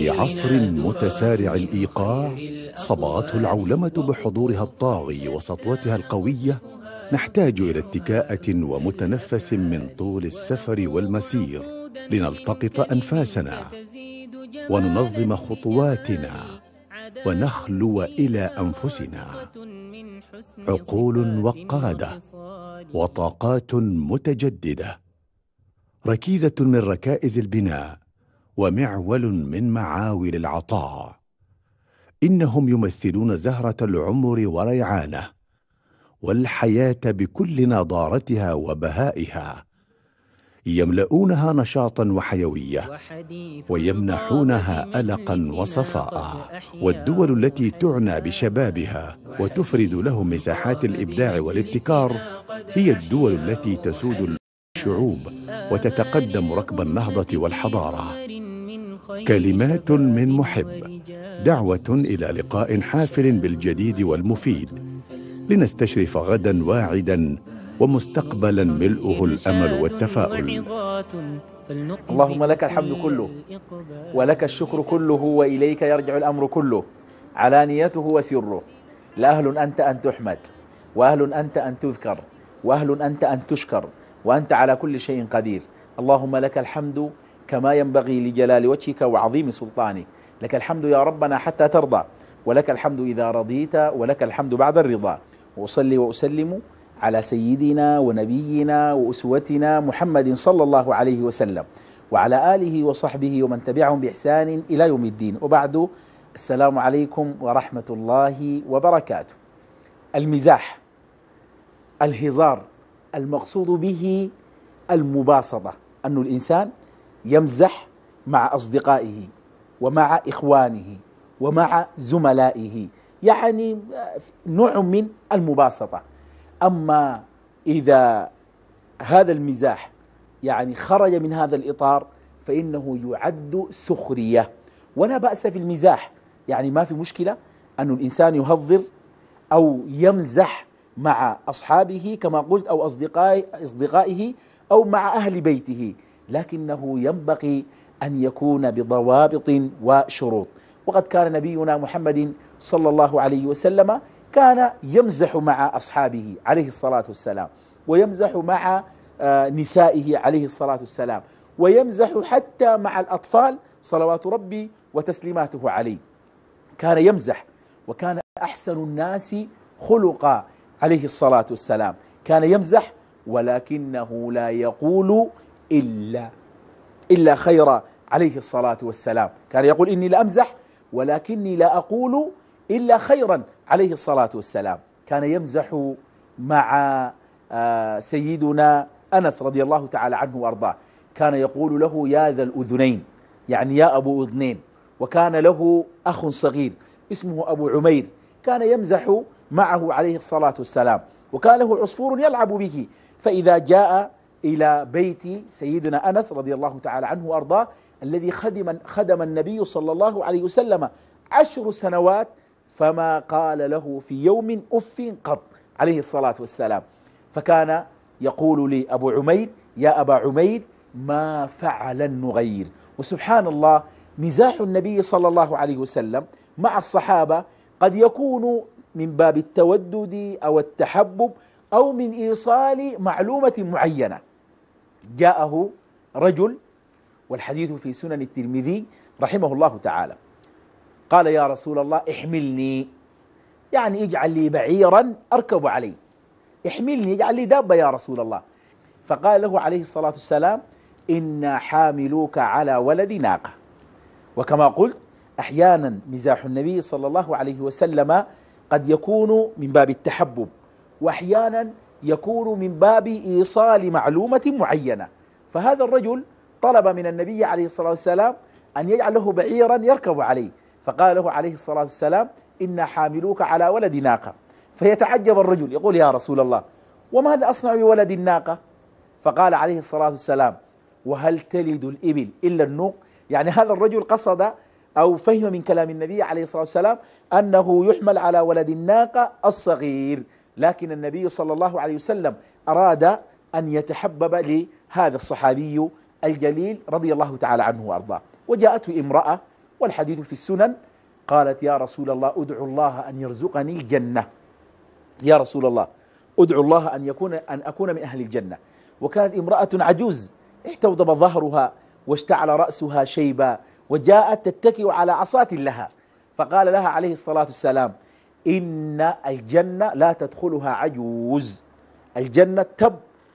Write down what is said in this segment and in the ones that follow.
في عصر متسارع الإيقاع صبغته العولمة بحضورها الطاغي وسطوتها القوية نحتاج إلى اتكاءة ومتنفس من طول السفر والمسير لنلتقط أنفاسنا وننظم خطواتنا ونخلو إلى أنفسنا عقول وقادة وطاقات متجددة ركيزة من ركائز البناء ومعول من معاول العطاء انهم يمثلون زهره العمر وريعانه والحياه بكل نضارتها وبهائها يملؤونها نشاطا وحيويه ويمنحونها القا وصفاء والدول التي تعنى بشبابها وتفرد لهم مساحات الابداع والابتكار هي الدول التي تسود الشعوب وتتقدم ركب النهضه والحضاره كلمات من محب دعوه الى لقاء حافل بالجديد والمفيد لنستشرف غدا واعدا ومستقبلا ملؤه الامل والتفاؤل اللهم لك الحمد كله ولك الشكر كله واليك يرجع الامر كله علانيته وسره لاهل انت ان تحمد واهل انت ان تذكر واهل انت ان تشكر وانت على كل شيء قدير اللهم لك الحمد كما ينبغي لجلال وجهك وعظيم سلطانك لك الحمد يا ربنا حتى ترضى ولك الحمد إذا رضيت ولك الحمد بعد الرضا وأصلي وأسلم على سيدنا ونبينا وأسوتنا محمد صلى الله عليه وسلم وعلى آله وصحبه ومن تبعهم بإحسان إلى يوم الدين وبعد السلام عليكم ورحمة الله وبركاته المزاح الهزار المقصود به المباسطة أن الإنسان يمزح مع اصدقائه ومع اخوانه ومع زملائه يعني نوع من المباسطه اما اذا هذا المزاح يعني خرج من هذا الاطار فانه يعد سخريه ولا باس في المزاح يعني ما في مشكله ان الانسان يهضر او يمزح مع اصحابه كما قلت او اصدقائه او مع اهل بيته لكنه ينبغي أن يكون بضوابط وشروط وقد كان نبينا محمد صلى الله عليه وسلم كان يمزح مع أصحابه عليه الصلاة والسلام ويمزح مع آه، نسائه عليه الصلاة والسلام ويمزح حتى مع الأطفال صلوات ربي وتسليماته عليه كان يمزح وكان أحسن الناس خلقا عليه الصلاة والسلام كان يمزح ولكنه لا يقول إلا إلا خيرا عليه الصلاة والسلام كان يقول إني لأمزح ولكني لا أقول إلا خيرا عليه الصلاة والسلام كان يمزح مع آه، سيدنا أنس رضي الله تعالى عنه وأرضاه كان يقول له يا ذا الأذنين يعني يا أبو أذنين وكان له أخ صغير اسمه أبو عمير كان يمزح معه عليه الصلاة والسلام وكان له عصفور يلعب به فإذا جاء إلى بيت سيدنا أنس رضي الله تعالى عنه وأرضاه الذي خدم, خدم النبي صلى الله عليه وسلم عشر سنوات فما قال له في يوم أف قط عليه الصلاة والسلام فكان يقول لي أبو عمير يا أبا عمير ما فعل النغير وسبحان الله مزاح النبي صلى الله عليه وسلم مع الصحابة قد يكون من باب التودد أو التحبب أو من إيصال معلومة معينة جاءه رجل والحديث في سنن الترمذي رحمه الله تعالى قال يا رسول الله احملني يعني اجعل لي بعيرا اركب عليه احملني اجعل لي دابه يا رسول الله فقال له عليه الصلاه والسلام انا حاملوك على ولد ناقه وكما قلت احيانا مزاح النبي صلى الله عليه وسلم قد يكون من باب التحبب واحيانا يكون من باب إيصال معلومة معينة فهذا الرجل طلب من النبي عليه الصلاة والسلام أن يجعل له بعيرا يركب عليه فقال له عليه الصلاة والسلام إنا حاملوك على ولد ناقة فيتعجب الرجل يقول يا رسول الله وماذا أصنع بولد الناقة فقال عليه الصلاة والسلام وهل تلد الإبل إلا النوق يعني هذا الرجل قصد أو فهم من كلام النبي عليه الصلاة والسلام أنه يحمل على ولد الناقة الصغير لكن النبي صلى الله عليه وسلم أراد أن يتحبب لهذا الصحابي الجليل رضي الله تعالى عنه وأرضاه وجاءته امرأة والحديث في السنن قالت يا رسول الله أدعو الله أن يرزقني الجنة يا رسول الله أدعو الله أن يكون أن أكون من أهل الجنة وكانت امرأة عجوز احتوضب ظهرها واشتعل رأسها شيبا وجاءت تتكئ على عصاة لها فقال لها عليه الصلاة والسلام إن الجنة لا تدخلها عجوز الجنة تب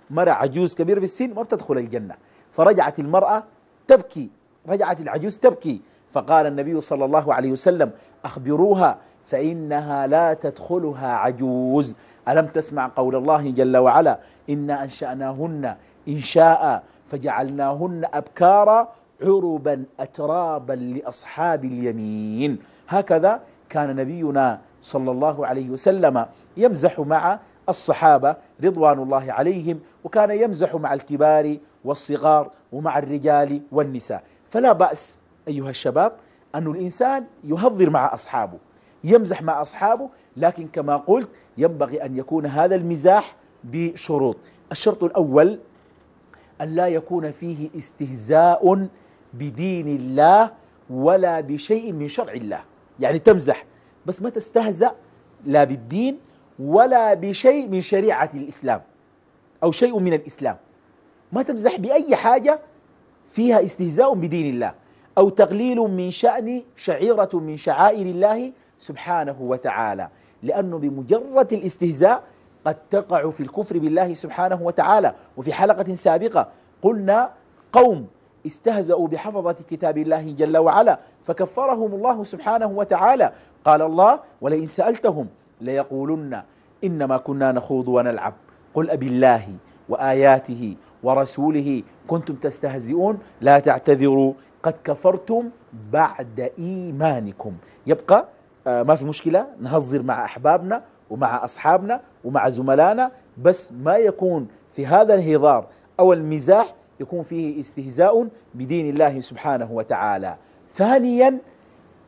مرة عجوز كبير في السن ما بتدخل الجنة فرجعت المرأة تبكي رجعت العجوز تبكي فقال النبي صلى الله عليه وسلم أخبروها فإنها لا تدخلها عجوز ألم تسمع قول الله جل وعلا إنا أنشأناهن إنشاء فجعلناهن أبكارا عربا أترابا لأصحاب اليمين هكذا كان نبينا صلى الله عليه وسلم يمزح مع الصحابة رضوان الله عليهم وكان يمزح مع الكبار والصغار ومع الرجال والنساء فلا بأس أيها الشباب أن الإنسان يهضر مع أصحابه يمزح مع أصحابه لكن كما قلت ينبغي أن يكون هذا المزاح بشروط الشرط الأول أن لا يكون فيه استهزاء بدين الله ولا بشيء من شرع الله يعني تمزح بس ما تستهزأ لا بالدين ولا بشيء من شريعة الإسلام أو شيء من الإسلام ما تمزح بأي حاجة فيها استهزاء بدين الله أو تقليل من شأن شعيرة من شعائر الله سبحانه وتعالى لأنه بمجرد الاستهزاء قد تقع في الكفر بالله سبحانه وتعالى وفي حلقة سابقة قلنا قوم استهزأوا بحفظة كتاب الله جل وعلا فكفرهم الله سبحانه وتعالى قال الله ولئن سألتهم ليقولن إنما كنا نخوض ونلعب قل أبي الله وآياته ورسوله كنتم تستهزئون لا تعتذروا قد كفرتم بعد إيمانكم يبقى آه، ما في مشكلة نهزر مع أحبابنا ومع أصحابنا ومع زملائنا بس ما يكون في هذا الهضار أو المزاح يكون فيه استهزاء بدين الله سبحانه وتعالى ثانيا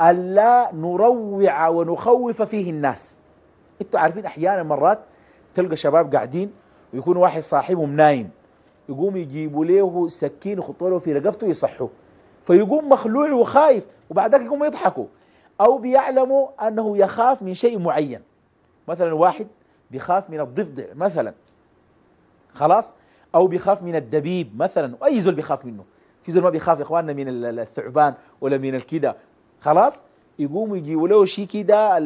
ألا نروع ونخوف فيه الناس انتوا عارفين أحيانا مرات تلقى شباب قاعدين ويكون واحد صاحبهم نايم يقوم يجيبوا له سكين يحطوا له في رقبته يصحوا فيقوم مخلوع وخايف وبعدك يقوم يضحكوا أو بيعلموا أنه يخاف من شيء معين مثلا واحد بيخاف من الضفدع مثلا خلاص أو بيخاف من الدبيب مثلا وأي زول بيخاف منه في زول ما بيخاف إخواننا من الثعبان ولا من الكذا خلاص يقوموا يجيبوا له شيء كده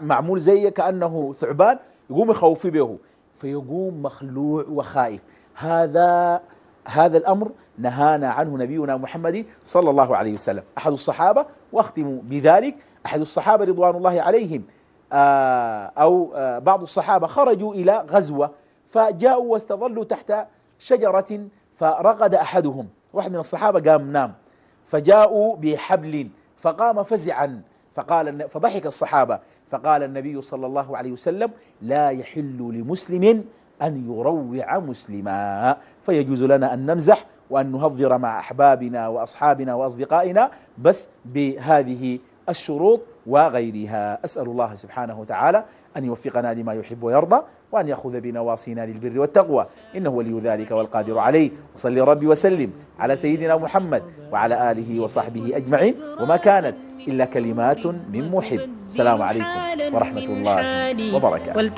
معمول زي كانه ثعبان يقوم يخوفي به فيقوم مخلوع وخائف هذا هذا الامر نهانا عنه نبينا محمد صلى الله عليه وسلم احد الصحابه واختم بذلك احد الصحابه رضوان الله عليهم آه، او آه، بعض الصحابه خرجوا الى غزوه فجاءوا واستظلوا تحت شجره فرقد احدهم واحد من الصحابه قام نام فجاءوا بحبل فقام فزعا فقال فضحك الصحابة فقال النبي صلى الله عليه وسلم لا يحل لمسلم أن يروع مسلما فيجوز لنا أن نمزح وأن نهضر مع أحبابنا وأصحابنا وأصدقائنا بس بهذه الشروط وغيرها أسأل الله سبحانه وتعالى أن يوفقنا لما يحب ويرضى وأن يأخذ بنواصينا للبر والتقوى إنه ولي ذلك والقادر عليه وصلي ربي وسلم على سيدنا محمد وعلى آله وصحبه أجمعين وما كانت إلا كلمات من محب السلام عليكم ورحمة الله وبركاته